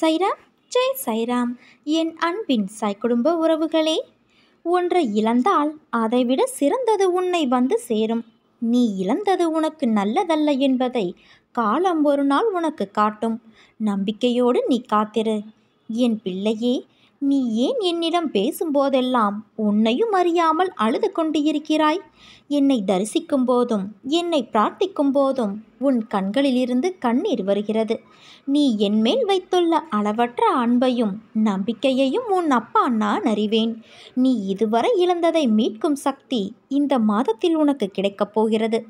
சைராம் ஜெய் சைராம் என் அன்பின் சாய் குடும்ப உறவுகளே ஒன்றை இழந்தால் அதைவிட சிறந்தது உன்னை வந்து சேரும் நீ இழந்தது உனக்கு நல்லதல்ல என்பதை காலம் ஒரு நாள் உனக்கு காட்டும் நம்பிக்கையோடு நீ காத்திரு என் பிள்ளையே நீ ஏன் என்னிடம் பேசும்போதெல்லாம் உன்னையும் அறியாமல் அழுது கொண்டு இருக்கிறாய் என்னை தரிசிக்கும் போதும் என்னை பிரார்த்திக்கும் போதும் உன் கண்களிலிருந்து கண்ணீர் வருகிறது நீ என்மேல் வைத்துள்ள அளவற்ற அன்பையும் நம்பிக்கையையும் உன் அப்பா நான் அறிவேன் நீ இதுவரை இழந்ததை மீட்கும் சக்தி இந்த மாதத்தில் உனக்கு கிடைக்கப் போகிறது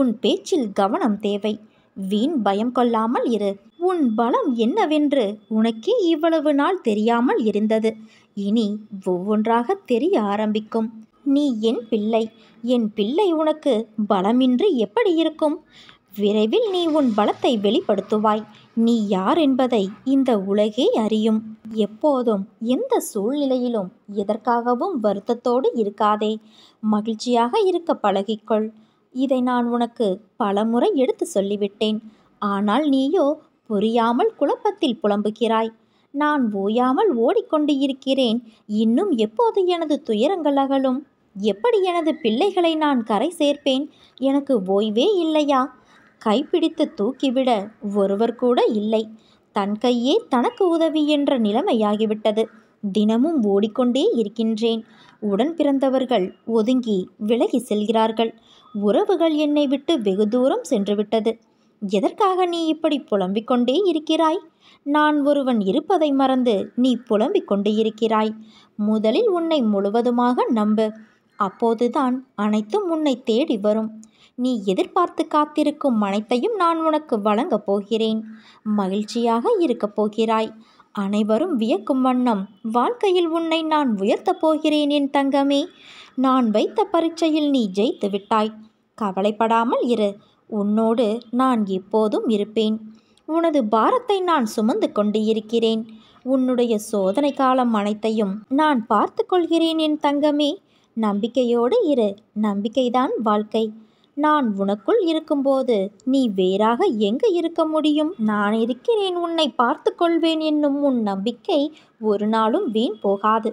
உன் பேச்சில் கவனம் தேவை வீண் பயம் கொள்ளாமல் இரு உன் பலம் என்னவென்று உனக்கே இவ்வளவு நாள் தெரியாமல் இருந்தது இனி ஒவ்வொன்றாக தெரிய ஆரம்பிக்கும் நீ என் பிள்ளை என் பிள்ளை உனக்கு பலமின்றி எப்படி இருக்கும் விரைவில் நீ உன் பலத்தை வெளிப்படுத்துவாய் நீ யார் என்பதை இந்த உலகே அறியும் எப்போதும் எந்த சூழ்நிலையிலும் எதற்காகவும் வருத்தத்தோடு இருக்காதே மகிழ்ச்சியாக இருக்க பழகிக்கொள் இதை நான் உனக்கு பலமுறை எடுத்து சொல்லிவிட்டேன் ஆனால் நீயோ புரியாமல் குழப்பத்தில் புலம்புகிறாய் நான் ஓயாமல் ஓடிக்கொண்டு இருக்கிறேன் இன்னும் எப்போது எனது துயரங்கள் அகலும் எப்படி எனது பிள்ளைகளை நான் கரை சேர்ப்பேன் எனக்கு ஓய்வே இல்லையா கைப்பிடித்து தூக்கிவிட ஒருவர் கூட இல்லை தன் கையே தனக்கு உதவி என்ற நிலைமையாகிவிட்டது தினமும் ஓடிக்கொண்டே இருக்கின்றேன் உடன் பிறந்தவர்கள் ஒதுங்கி விலகி செல்கிறார்கள் உறவுகள் என்னை விட்டு வெகு தூரம் சென்றுவிட்டது எதற்காக நீ இப்படி புலம்பிக் கொண்டே இருக்கிறாய் நான் ஒருவன் இருப்பதை மறந்து நீ புலம்பிக் கொண்டு இருக்கிறாய் முதலில் உன்னை முழுவதுமாக நம்பு அப்போதுதான் அனைத்தும் உன்னை தேடி வரும் நீ எதிர்பார்த்து காத்திருக்கும் அனைத்தையும் நான் உனக்கு வழங்கப் போகிறேன் மகிழ்ச்சியாக இருக்கப் போகிறாய் அனைவரும் வியக்கும் வண்ணம் வாழ்க்கையில் உன்னை நான் உயர்த்தப் போகிறேன் என் தங்கமே நான் வைத்த பரீட்சையில் நீ ஜெயித்து விட்டாய் கவலைப்படாமல் இரு உன்னோடு நான் எப்போதும் இருப்பேன் உனது பாரத்தை நான் சுமந்து கொண்டு இருக்கிறேன் உன்னுடைய சோதனை காலம் அனைத்தையும் நான் பார்த்து கொள்கிறேன் என் தங்கமே நம்பிக்கையோடு இரு நம்பிக்கைதான் வாழ்க்கை நான் உனக்குள் இருக்கும்போது நீ வேறாக எங்கு இருக்க முடியும் நான் இருக்கிறேன் உன்னை பார்த்து கொள்வேன் என்னும் உன் நம்பிக்கை ஒரு நாளும் வீண் போகாது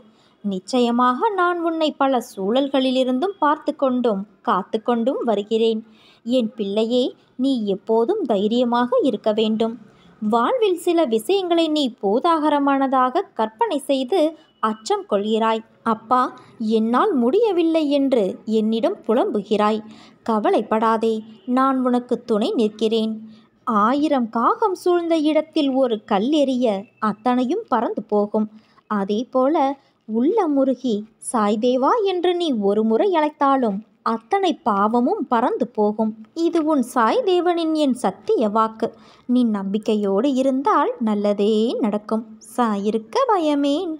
நிச்சயமாக நான் உன்னை பல சூழல்களிலிருந்தும் பார்த்து கொண்டும் காத்து கொண்டும் வருகிறேன் என் பிள்ளையே நீ எப்போதும் தைரியமாக இருக்க வேண்டும் வாழ்வில் சில விஷயங்களை நீ போதாகரமானதாக கற்பனை செய்து அச்சம் கொள்கிறாய் அப்பா என்னால் முடியவில்லை என்று என்னிடம் புலம்புகிறாய் கவலைப்படாதே நான் உனக்கு துணை நிற்கிறேன் ஆயிரம் காகம் சூழ்ந்த இடத்தில் ஒரு கல் எறிய அத்தனையும் பறந்து போகும் அதே போல உள்ள முருகி சாய்தேவா என்று நீ ஒரு முறை அழைத்தாலும் அத்தனை பாவமும் பறந்து போகும் இது உன் சாய் தேவனின் என் சத்திய வாக்கு நீ நம்பிக்கையோடு இருந்தால் நல்லதே நடக்கும் சாயிருக்க பயமேன்